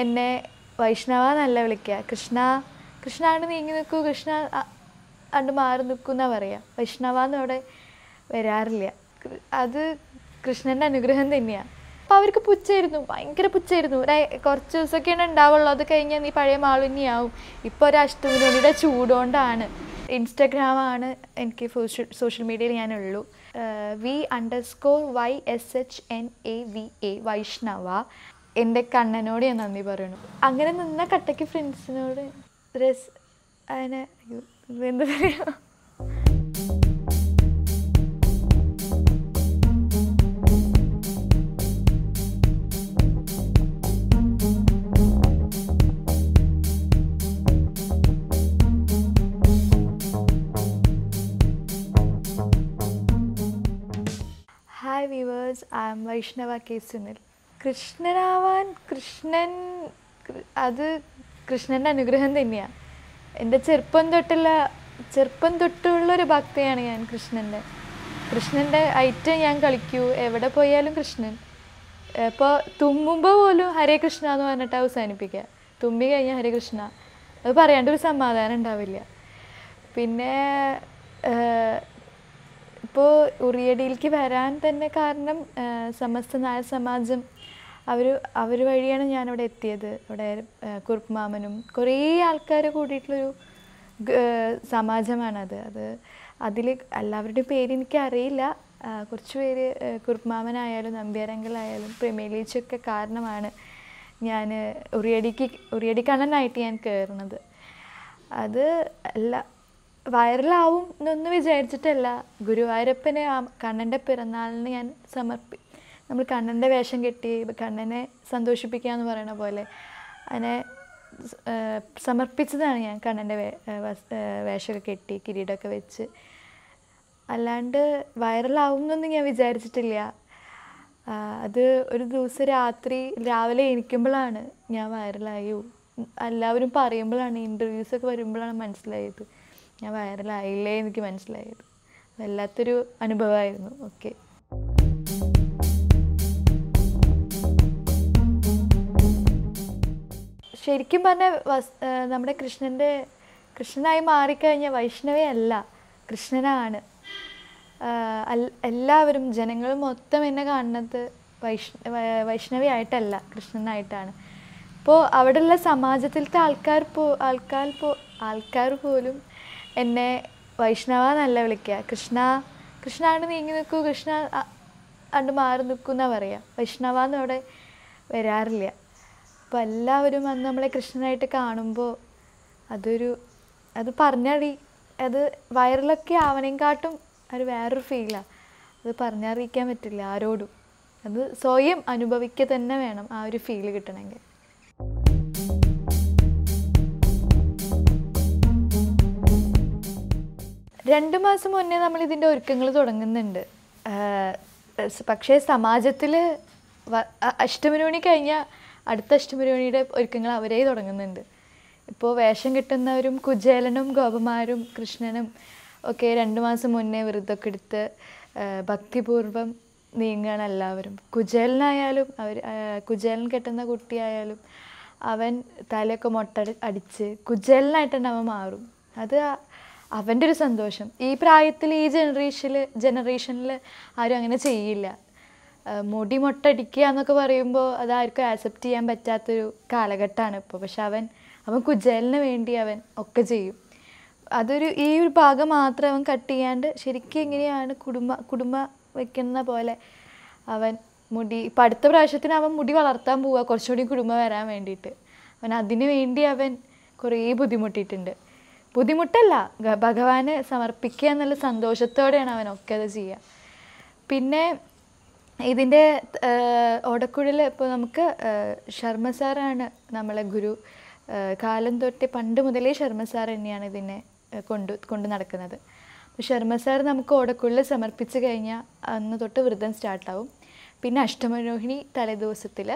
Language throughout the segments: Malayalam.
എന്നെ വൈഷ്ണവ എന്നല്ല വിളിക്കുക കൃഷ്ണ കൃഷ്ണ ആണ് നീങ്ങി നിൽക്കൂ കൃഷ്ണ അണ്ട് മാറി നിൽക്കൂ എന്നാ പറയുക വൈഷ്ണവ അവിടെ വരാറില്ല അത് കൃഷ്ണൻ്റെ അനുഗ്രഹം തന്നെയാണ് അപ്പോൾ അവർക്ക് പുച്ഛായിരുന്നു ഭയങ്കര പുച്ഛായിരുന്നു കുറച്ച് ദിവസമൊക്കെയാണ് ഉണ്ടാവുള്ളൂ അത് കഴിഞ്ഞാൽ നീ പഴയ മാളുന്നിയാവും ഇപ്പോൾ ഒരു അഷ്ടമിനോടിയുടെ ചൂടുകൊണ്ടാണ് ഇൻസ്റ്റഗ്രാമാണ് എനിക്ക് സോഷ്യൽ മീഡിയയിൽ ഞാനുള്ളൂ V underscore Y S H N A V A Vaishnava എൻ്റെ കണ്ണനോട് ഞാൻ നന്ദി പറയണു അങ്ങനെ നിന്ന കട്ടയ്ക്ക് ഫ്രണ്ട്സിനോട് രസ് അതിനെ എന്താ പറയുക hi viewers I'm Vaishnava K Sunil കൃഷ്ണനാവാൻ കൃഷ്ണൻ അത് കൃഷ്ണൻ്റെ അനുഗ്രഹം തന്നെയാണ് എൻ്റെ ചെറുപ്പം തൊട്ടുള്ള ചെറുപ്പം തൊട്ടുള്ള ഒരു ഭക്തിയാണ് ഞാൻ കൃഷ്ണൻ്റെ കൃഷ്ണൻ്റെ ഐറ്റം ഞാൻ കളിക്കൂ എവിടെ പോയാലും കൃഷ്ണൻ ഇപ്പോൾ തുമ്മുമ്പോൾ പോലും ഹരേ കൃഷ്ണ എന്ന് പറഞ്ഞിട്ട് അവസാനിപ്പിക്കുക തുമ്പി കഴിഞ്ഞാൽ ഹരേ കൃഷ്ണ അത് പറയാണ്ട് ഒരു സമാധാനം ഉണ്ടാവില്ല പിന്നെ ഇപ്പോൾ ഉറിയടിയിലേക്ക് വരാൻ തന്നെ കാരണം സമസ്ത നായ സമാജം അവർ അവർ വഴിയാണ് ഞാനിവിടെ എത്തിയത് ഇവിടെ കുറുപ്പ് മാമനും കുറേ ആൾക്കാർ കൂടിയിട്ടുള്ളൊരു സമാജമാണത് അത് അതിൽ എല്ലാവരുടെയും പേര് എനിക്കറിയില്ല കുറച്ച് പേര് കുറുപ്പ് മാമനായാലും നമ്പ്യാരങ്കിളായാലും പ്രമേലിച്ചൊക്കെ കാരണമാണ് ഞാൻ ഉറിയടിക്ക് ഉറിയടി കണ്ണനായിട്ട് ഞാൻ കയറുന്നത് അത് അല്ല വൈറലാവും എന്നൊന്നും വിചാരിച്ചിട്ടല്ല ഗുരുവായൂരപ്പനെ ആ കണ്ണൻ്റെ പിറന്നാളിന് ഞാൻ സമർപ്പി നമ്മൾ കണ്ണൻ്റെ വേഷം കെട്ടി കണ്ണനെ സന്തോഷിപ്പിക്കുക എന്ന് പറയണ പോലെ അതിനെ സമർപ്പിച്ചതാണ് ഞാൻ കണ്ണൻ്റെ വേഷമൊക്കെ കെട്ടി കിരീടമൊക്കെ വെച്ച് അല്ലാണ്ട് വൈറലാവും എന്നൊന്നും ഞാൻ വിചാരിച്ചിട്ടില്ല അത് ഒരു ദിവസം രാത്രി രാവിലെ എണിക്കുമ്പോഴാണ് ഞാൻ വൈറലായി എല്ലാവരും പറയുമ്പോഴാണ് ഇൻ്റർവ്യൂസൊക്കെ വരുമ്പോഴാണ് മനസ്സിലായത് ഞാൻ വൈറലായില്ലേ എനിക്ക് മനസ്സിലായത് വല്ലാത്തൊരു അനുഭവമായിരുന്നു ഓക്കെ ശരിക്കും പറഞ്ഞാൽ നമ്മുടെ കൃഷ്ണൻ്റെ കൃഷ്ണനായി മാറിക്കഴിഞ്ഞ വൈഷ്ണവേ അല്ല കൃഷ്ണനാണ് എല്ലാവരും ജനങ്ങൾ മൊത്തം എന്നെ കാണുന്നത് വൈഷ്ണ വൈഷ്ണവിയായിട്ടല്ല കൃഷ്ണനായിട്ടാണ് ഇപ്പോൾ അവിടെയുള്ള സമാജത്തിലത്തെ ആൾക്കാർ പോ ആൾക്കാർ പോ ആൾക്കാർ പോലും എന്നെ വൈഷ്ണവ എന്നല്ല വിളിക്കുക കൃഷ്ണ കൃഷ്ണ ആണ്ട് നീങ്ങി നിൽക്കൂ കൃഷ്ണ ആണ്ട് മാറി നിൽക്കൂ എന്നാണ് പറയുക വൈഷ്ണവ എന്നവിടെ വരാറില്ല അപ്പോൾ എല്ലാവരും അന്ന് നമ്മളെ കൃഷ്ണനായിട്ട് കാണുമ്പോൾ അതൊരു അത് പറഞ്ഞറി അത് വൈറലൊക്കെ ആവണേക്കാട്ടും ഒരു വേറൊരു ഫീലാണ് അത് പറഞ്ഞറിയിക്കാൻ പറ്റില്ല ആരോടും അത് സ്വയം അനുഭവിക്കുക തന്നെ വേണം ആ ഒരു ഫീൽ കിട്ടണമെങ്കിൽ രണ്ട് മാസം മുന്നേ നമ്മൾ ഇതിൻ്റെ ഒരുക്കങ്ങൾ തുടങ്ങുന്നുണ്ട് പക്ഷേ സമാജത്തിൽ അഷ്ടമിനോണി കഴിഞ്ഞാൽ അടുത്ത അഷ്ടമിരോഹിണിയുടെ ഒരുക്കങ്ങൾ അവരേ തുടങ്ങുന്നുണ്ട് ഇപ്പോൾ വേഷം കിട്ടുന്നവരും കുജേലനും ഗോപമാരും കൃഷ്ണനും ഒക്കെ രണ്ട് മാസം മുന്നേ വ്രതമൊക്കെ എടുത്ത് ഭക്തിപൂർവം നീങ്ങുകയാണ് എല്ലാവരും കുജേലനായാലും അവർ കുജേലൻ കെട്ടുന്ന കുട്ടിയായാലും അവൻ തലയൊക്കെ മുട്ട അടിച്ച് കുജേലനായിട്ടുണ്ട് അവൻ മാറും അത് അവൻ്റെ ഒരു സന്തോഷം ഈ പ്രായത്തിൽ ഈ ജനറേഷനിൽ ജനറേഷനിൽ ആരും അങ്ങനെ ചെയ്യില്ല മുടി മൊട്ടടിക്കുക എന്നൊക്കെ പറയുമ്പോൾ അതാർക്കും ആക്സെപ്റ്റ് ചെയ്യാൻ പറ്റാത്തൊരു കാലഘട്ടമാണ് ഇപ്പോൾ പക്ഷെ അവൻ അവൻ കുജലിന് വേണ്ടി അവൻ ഒക്കെ ചെയ്യും അതൊരു ഈ ഒരു ഭാഗം മാത്രം അവൻ കട്ട് ചെയ്യാണ്ട് ശരിക്കും എങ്ങനെയാണ് കുടുംബ കുടുംബ വെക്കുന്ന പോലെ അവൻ മുടി ഇപ്പം അടുത്ത പ്രാവശ്യത്തിന് അവൻ മുടി വളർത്താൻ പോവുക കുറച്ചുകൂടി കുടുംബം വരാൻ വേണ്ടിയിട്ട് അവൻ അതിനു വേണ്ടി അവൻ കുറേ ബുദ്ധിമുട്ടിയിട്ടുണ്ട് ബുദ്ധിമുട്ടല്ല ഭഗവാന് സമർപ്പിക്കുക എന്നുള്ള സന്തോഷത്തോടെയാണ് അവനൊക്കെ അത് ചെയ്യുക പിന്നെ ഇതിൻ്റെ ഓടക്കുഴൽ ഇപ്പോൾ നമുക്ക് ശർമ്മ സാറാണ് നമ്മളെ ഗുരു കാലം തൊട്ട് പണ്ട് മുതലേ ശർമ്മ സാർ തന്നെയാണ് ഇതിനെ കൊണ്ട് കൊണ്ടു നടക്കുന്നത് ശർമ്മ സാർ നമുക്ക് ഓടക്കുഴൽ സമർപ്പിച്ച് കഴിഞ്ഞാൽ അന്ന് തൊട്ട് വ്രതം സ്റ്റാർട്ടാവും പിന്നെ അഷ്ടമരോഹിണി തലേദിവസത്തിൽ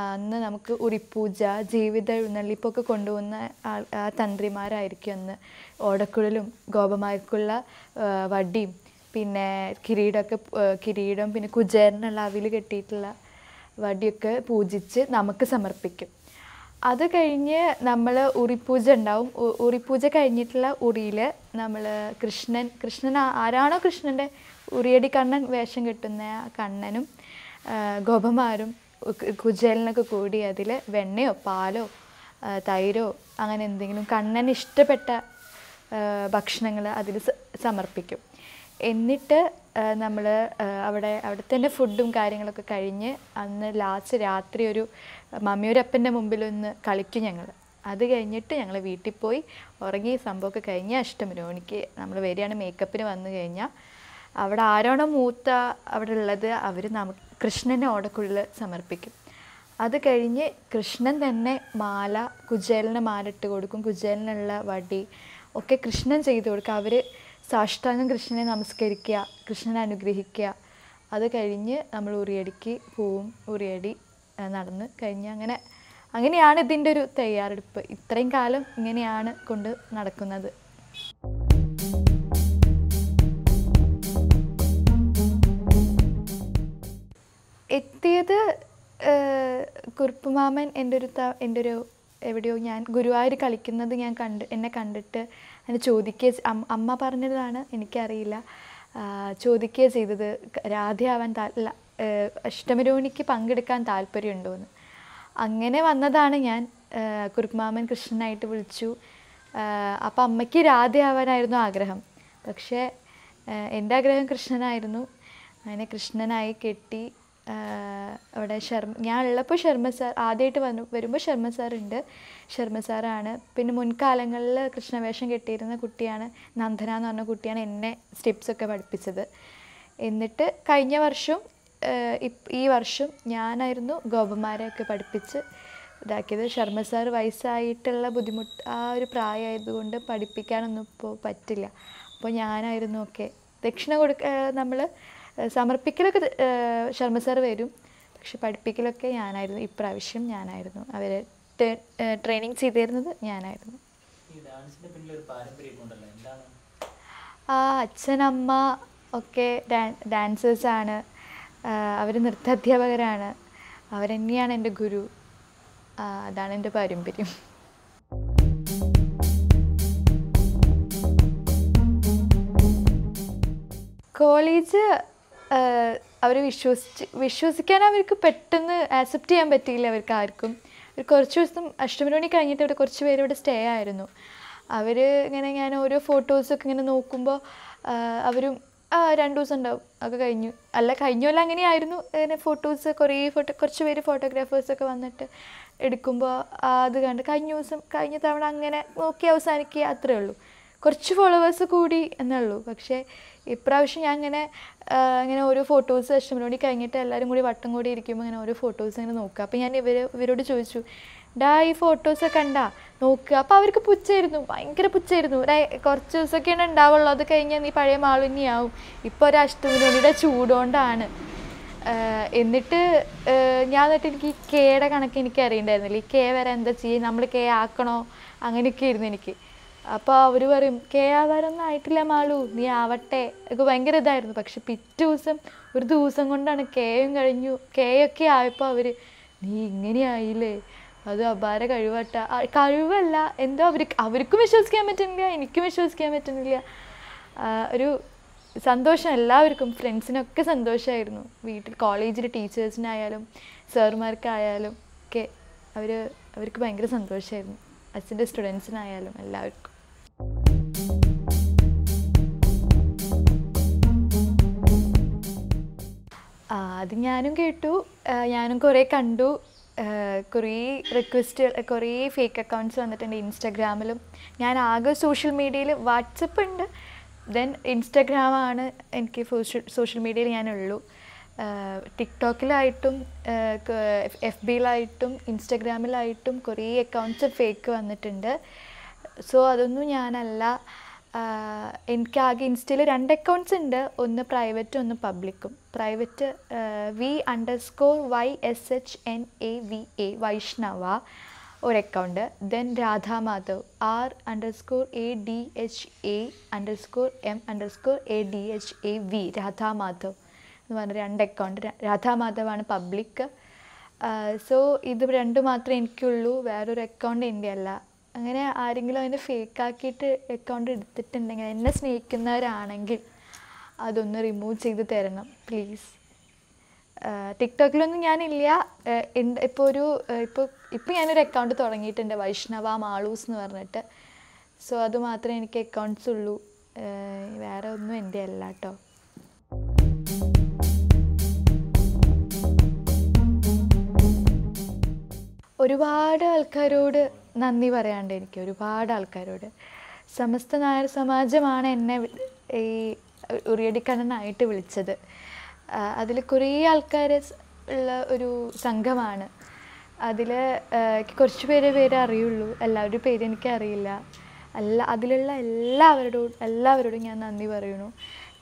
അന്ന് നമുക്ക് ഉറിപ്പൂജ ജീവിത എഴുന്നള്ളിപ്പൊക്കെ കൊണ്ടുപോകുന്ന ആ തന്ത്രിമാരായിരിക്കും അന്ന് ഓടക്കുഴലും ഗോപമാർക്കുള്ള വടിയും പിന്നെ കിരീടമൊക്കെ കിരീടം പിന്നെ കുചേരനുള്ള അവിൽ കെട്ടിയിട്ടുള്ള വടിയൊക്കെ പൂജിച്ച് നമുക്ക് സമർപ്പിക്കും അത് കഴിഞ്ഞ് നമ്മൾ ഉറിപ്പൂജ ഉണ്ടാവും ഉറിപ്പൂജ കഴിഞ്ഞിട്ടുള്ള ഉറിയിൽ നമ്മൾ കൃഷ്ണൻ കൃഷ്ണൻ ആരാണോ കൃഷ്ണൻ്റെ ഉറിയടി കണ്ണൻ വേഷം കെട്ടുന്ന കണ്ണനും ഗോപമാരും കുചേലിനൊക്കെ കൂടി അതിൽ വെണ്ണയോ പാലോ തൈരോ അങ്ങനെ എന്തെങ്കിലും കണ്ണൻ ഇഷ്ടപ്പെട്ട ഭക്ഷണങ്ങൾ അതിൽ സമർപ്പിക്കും എന്നിട്ട് നമ്മൾ അവിടെ അവിടെ തന്നെ ഫുഡും കാര്യങ്ങളൊക്കെ കഴിഞ്ഞ് അന്ന് ലാസ്റ്റ് രാത്രി ഒരു മമ്മിയൊരപ്പൻ്റെ മുമ്പിലൊന്ന് കളിക്കും ഞങ്ങൾ അത് കഴിഞ്ഞിട്ട് ഞങ്ങൾ വീട്ടിൽ പോയി ഉറങ്ങി സംഭവമൊക്കെ കഴിഞ്ഞ് അഷ്ടമിന് നമ്മൾ വരികയാണ് മേക്കപ്പിന് വന്നു കഴിഞ്ഞാൽ അവിടെ ആരാണോ മൂത്ത അവിടെ ഉള്ളത് അവർ നമുക്ക് കൃഷ്ണനെ ഓടക്കുള്ളിൽ സമർപ്പിക്കും അത് കഴിഞ്ഞ് കൃഷ്ണൻ തന്നെ മാല മാല ഇട്ട് കൊടുക്കും കുജേലിനുള്ള വടി ഒക്കെ കൃഷ്ണൻ ചെയ്തു കൊടുക്കും അവർ സാഷ്ടാംഗം കൃഷ്ണനെ നമസ്കരിക്കുക കൃഷ്ണനെ അനുഗ്രഹിക്കുക അത് കഴിഞ്ഞ് നമ്മൾ ഉറിയടിക്ക് പോവും ഉറിയടി നടന്ന് കഴിഞ്ഞ് അങ്ങനെ അങ്ങനെയാണ് ഇതിൻ്റെ ഒരു തയ്യാറെടുപ്പ് ഇത്രയും കാലം ഇങ്ങനെയാണ് കൊണ്ട് നടക്കുന്നത് എത്തിയത് കുറുപ്പുമാമൻ എൻ്റെ ഒരു ത എൻ്റെ ഒരു എവിടെയോ ഞാൻ ഗുരുവായൂർ കളിക്കുന്നത് ഞാൻ കണ്ട് എന്നെ കണ്ടിട്ട് അങ്ങനെ ചോദിക്കുകയോ അമ്മ പറഞ്ഞതാണ് എനിക്കറിയില്ല ചോദിക്കുകയോ ചെയ്തത് ആവാൻ താ അഷ്ടമരോണിക്ക് പങ്കെടുക്കാൻ എന്ന് അങ്ങനെ വന്നതാണ് ഞാൻ കുറുപ്മാമൻ കൃഷ്ണനായിട്ട് വിളിച്ചു അപ്പോൾ അമ്മയ്ക്ക് രാധയാവാനായിരുന്നു ആഗ്രഹം പക്ഷേ എൻ്റെ ആഗ്രഹം കൃഷ്ണനായിരുന്നു അങ്ങനെ കൃഷ്ണനായി കെട്ടി അവിടെ ശർമ്മ ഞാൻ ഉള്ളപ്പോൾ ശർമ്മ സാർ ആദ്യമായിട്ട് വന്നു വരുമ്പോൾ ശർമ്മ സാറുണ്ട് ശർമ്മ സാറാണ് പിന്നെ മുൻകാലങ്ങളിൽ കൃഷ്ണവേഷം കെട്ടിയിരുന്ന കുട്ടിയാണ് നന്ദന എന്ന് പറഞ്ഞ കുട്ടിയാണ് എന്നെ സ്റ്റെപ്സൊക്കെ പഠിപ്പിച്ചത് എന്നിട്ട് കഴിഞ്ഞ വർഷം ഈ വർഷം ഞാനായിരുന്നു ഗോപന്മാരെയൊക്കെ പഠിപ്പിച്ച് ഇതാക്കിയത് ശർമ്മ സാർ വയസ്സായിട്ടുള്ള ബുദ്ധിമുട്ട് ആ ഒരു പ്രായമായതുകൊണ്ട് പഠിപ്പിക്കാനൊന്നും ഇപ്പോൾ പറ്റില്ല അപ്പോൾ ഞാനായിരുന്നു ഒക്കെ ദക്ഷിണ കൊടുക്ക നമ്മൾ സമർപ്പിക്കലൊക്കെ ശർമ്മ സാർ വരും പക്ഷെ പഠിപ്പിക്കലൊക്കെ ഞാനായിരുന്നു ഇപ്രാവശ്യം ഞാനായിരുന്നു അവരെ ട്രെയിനിങ് ചെയ്തിരുന്നത് ഞാനായിരുന്നു ആ അച്ഛനമ്മ ഒക്കെ ഡാൻസേഴ്സാണ് അവർ നൃത്താധ്യാപകരാണ് അവരെന്നെയാണ് എൻ്റെ ഗുരു അതാണ് എൻ്റെ പാരമ്പര്യം കോളേജ് അവർ വിശ്വസിച്ച് വിശ്വസിക്കാൻ അവർക്ക് പെട്ടെന്ന് ആക്സെപ്റ്റ് ചെയ്യാൻ പറ്റിയില്ല അവർക്ക് ആർക്കും ഒരു കുറച്ച് ദിവസം അഷ്ടമരോണി കഴിഞ്ഞിട്ട് ഇവിടെ കുറച്ച് പേര് ഇവിടെ സ്റ്റേ ആയിരുന്നു അവർ ഇങ്ങനെ ഞാൻ ഓരോ ഫോട്ടോസൊക്കെ ഇങ്ങനെ നോക്കുമ്പോൾ അവരും ആ രണ്ട് ദിവസം ഉണ്ടാവും ഒക്കെ കഴിഞ്ഞു അല്ല കഴിഞ്ഞോല അങ്ങനെയായിരുന്നു ഇങ്ങനെ ഫോട്ടോസ് കുറേ ഫോട്ടോ കുറച്ച് പേര് ഫോട്ടോഗ്രാഫേഴ്സൊക്കെ വന്നിട്ട് എടുക്കുമ്പോൾ അത് കണ്ട് കഴിഞ്ഞ ദിവസം കഴിഞ്ഞ തവണ അങ്ങനെ നോക്കി അവസാനിക്കുക അത്രേ ഉള്ളൂ കുറച്ച് ഫോളോവേഴ്സ് കൂടി എന്നേ ഉള്ളൂ പക്ഷേ ഇപ്രാവശ്യം ഞാൻ ഇങ്ങനെ ഇങ്ങനെ ഓരോ ഫോട്ടോസ് സെഷനിൽ കൂടി കഴിഞ്ഞിട്ട് എല്ലാവരും കൂടി വട്ടം കൂടി ഇരിക്കുമ്പോൾ ഇങ്ങനെ ഓരോ ഫോട്ടോസ് ഇങ്ങനെ നോക്കുക അപ്പോൾ ഞാൻ ഇവർ ഇവരോട് ചോദിച്ചു ഡാ ഈ ഫോട്ടോസ് കണ്ട നോക്കുക അപ്പോൾ അവർക്ക് പുച്ചായിരുന്നു ഭയങ്കര പുച്ഛായിരുന്നു കുറച്ച് ദിവസമൊക്കെയാണ് ഉണ്ടാവുള്ളൂ അത് കഴിഞ്ഞാൽ നീ പഴയ മാളുന്നിയാവും ഇപ്പോൾ ഒരു അഷ്ടമിനോടിയുടെ ചൂടുകൊണ്ടാണ് എന്നിട്ട് ഞാൻ എന്നിട്ട് എനിക്ക് ഈ കെയുടെ കണക്ക് എനിക്ക് അറിയണ്ടായിരുന്നില്ല ഈ കെ വരെ എന്താ ചെയ്യും നമ്മൾ കെ ആക്കണോ അങ്ങനെയൊക്കെ ആയിരുന്നു എനിക്ക് അപ്പോൾ അവർ പറയും കെ ആവാനൊന്നും ആയിട്ടില്ല മാളു നീ ആവട്ടെ ഒക്കെ ഭയങ്കര ഇതായിരുന്നു പക്ഷെ പിറ്റേ ദിവസം ഒരു ദിവസം കൊണ്ടാണ് കെയും കഴിഞ്ഞു കെയൊക്കെ ആയപ്പോൾ അവർ നീ ഇങ്ങനെയായില്ലേ അത് അപാര കഴിവട്ട കഴിവല്ല എന്തോ അവർ അവർക്കും വിശ്വസിക്കാൻ പറ്റുന്നില്ല എനിക്കും വിശ്വസിക്കാൻ പറ്റുന്നില്ല ഒരു സന്തോഷം എല്ലാവർക്കും ഫ്രണ്ട്സിനൊക്കെ സന്തോഷമായിരുന്നു വീട്ടിൽ കോളേജിൽ ടീച്ചേഴ്സിനായാലും സാർമാർക്കായാലും ഒക്കെ അവർ അവർക്ക് ഭയങ്കര സന്തോഷമായിരുന്നു അച്ഛൻ്റെ സ്റ്റുഡൻസിനായാലും എല്ലാവർക്കും അത് ഞാനും കേട്ടു ഞാനും കുറേ കണ്ടു കുറേ റിക്വസ്റ്റ് കുറേ ഫേക്ക് അക്കൗണ്ട്സ് വന്നിട്ടുണ്ട് ഇൻസ്റ്റാഗ്രാമിലും ഞാൻ ആകെ സോഷ്യൽ മീഡിയയിൽ വാട്സപ്പ് ഉണ്ട് ദെൻ ഇൻസ്റ്റാഗ്രാമാണ് എനിക്ക് സോഷ്യൽ സോഷ്യൽ മീഡിയയിൽ ഞാനുള്ളൂ ടിക്ടോക്കിലായിട്ടും എഫ് ബിയിലായിട്ടും ഇൻസ്റ്റഗ്രാമിലായിട്ടും കുറേ അക്കൗണ്ട്സ് ഫേക്ക് വന്നിട്ടുണ്ട് സോ അതൊന്നും ഞാനല്ല എനിക്ക് ആകെ ഇൻസ്റ്റയിൽ രണ്ട് അക്കൗണ്ട്സ് ഉണ്ട് ഒന്ന് പ്രൈവറ്റും ഒന്ന് പബ്ലിക്കും private V underscore Y S H N A V A Vaishnava ഒരു account then Radha Madhav R underscore A D H A underscore M underscore A D H A V Radha Madhav എന്ന് പറഞ്ഞ രണ്ട് അക്കൗണ്ട് രാധാമാധവാണ് പബ്ലിക് സോ ഇത് രണ്ട് മാത്രമേ എനിക്കുള്ളൂ വേറൊരു അക്കൗണ്ട് എൻ്റെ അല്ല അങ്ങനെ ആരെങ്കിലും അതിനെ ഫേക്കാക്കിയിട്ട് അക്കൗണ്ട് എടുത്തിട്ടുണ്ടെങ്കിൽ എന്നെ സ്നേഹിക്കുന്നവരാണെങ്കിൽ അതൊന്ന് റിമൂവ് ചെയ്ത് തരണം പ്ലീസ് ടിക്ടോക്കിലൊന്നും ഞാനില്ല ഇപ്പോൾ ഒരു ഇപ്പോൾ ഇപ്പോൾ ഞാനൊരു അക്കൗണ്ട് തുടങ്ങിയിട്ടുണ്ട് വൈഷ്ണവ മാളൂസ് എന്ന് പറഞ്ഞിട്ട് സോ അതുമാത്രമേ എനിക്ക് അക്കൗണ്ട്സ് ഉള്ളൂ വേറെ ഒന്നും എൻ്റെ അല്ല കേട്ടോ ഒരുപാട് ആൾക്കാരോട് നന്ദി പറയാണ്ട് എനിക്ക് ഒരുപാട് ആൾക്കാരോട് സമസ്ത നായർ സമാജമാണ് എന്നെ ഈ ഉറിയടിക്കണ്ണനായിട്ട് വിളിച്ചത് അതിൽ കുറേ ആൾക്കാർ ഉള്ള ഒരു സംഘമാണ് അതിൽ കുറച്ച് പേരെ പേരെ അറിയുള്ളൂ എല്ലാവരുടെ പേര് എനിക്ക് അറിയില്ല എല്ലാ അതിലുള്ള എല്ലാവരോടും എല്ലാവരോടും ഞാൻ നന്ദി പറയുന്നു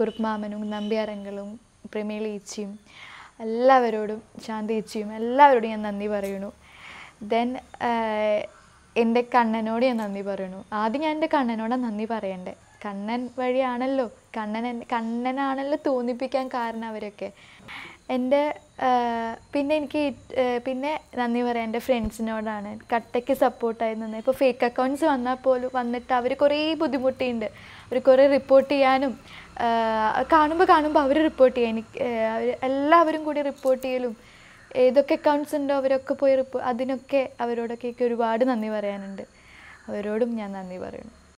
കുറുപ്മാമനും നമ്പ്യാരങ്ങളും പ്രമേളീച്ചിയും എല്ലാവരോടും ശാന്തേച്ചിയും എല്ലാവരോടും ഞാൻ നന്ദി പറയുന്നു ദെൻ എൻ്റെ കണ്ണനോട് ഞാൻ നന്ദി പറയണു ആദ്യം ഞാൻ എൻ്റെ കണ്ണനോടാണ് നന്ദി പറയണ്ടേ കണ്ണൻ വഴിയാണല്ലോ കണ്ണൻ കണ്ണനാണല്ലോ തോന്നിപ്പിക്കാൻ കാരണം അവരൊക്കെ എൻ്റെ പിന്നെ എനിക്ക് പിന്നെ നന്ദി പറയാം എൻ്റെ ഫ്രണ്ട്സിനോടാണ് കട്ടയ്ക്ക് സപ്പോർട്ടായി നിന്ന് ഇപ്പോൾ ഫേക്ക് അക്കൗണ്ട്സ് വന്നാൽ പോലും വന്നിട്ട് അവർ കുറേ ബുദ്ധിമുട്ടിയുണ്ട് അവർ കുറേ റിപ്പോർട്ട് ചെയ്യാനും കാണുമ്പോൾ കാണുമ്പോൾ അവർ റിപ്പോർട്ട് ചെയ്യാൻ എനിക്ക് അവർ എല്ലാവരും കൂടി റിപ്പോർട്ട് ചെയ്യലും ഏതൊക്കെ അക്കൗണ്ട്സ് ഉണ്ടോ അവരൊക്കെ പോയി റിപ്പോ അതിനൊക്കെ അവരോടൊക്കെ ഒരുപാട് നന്ദി പറയാനുണ്ട് അവരോടും ഞാൻ നന്ദി പറയുന്നു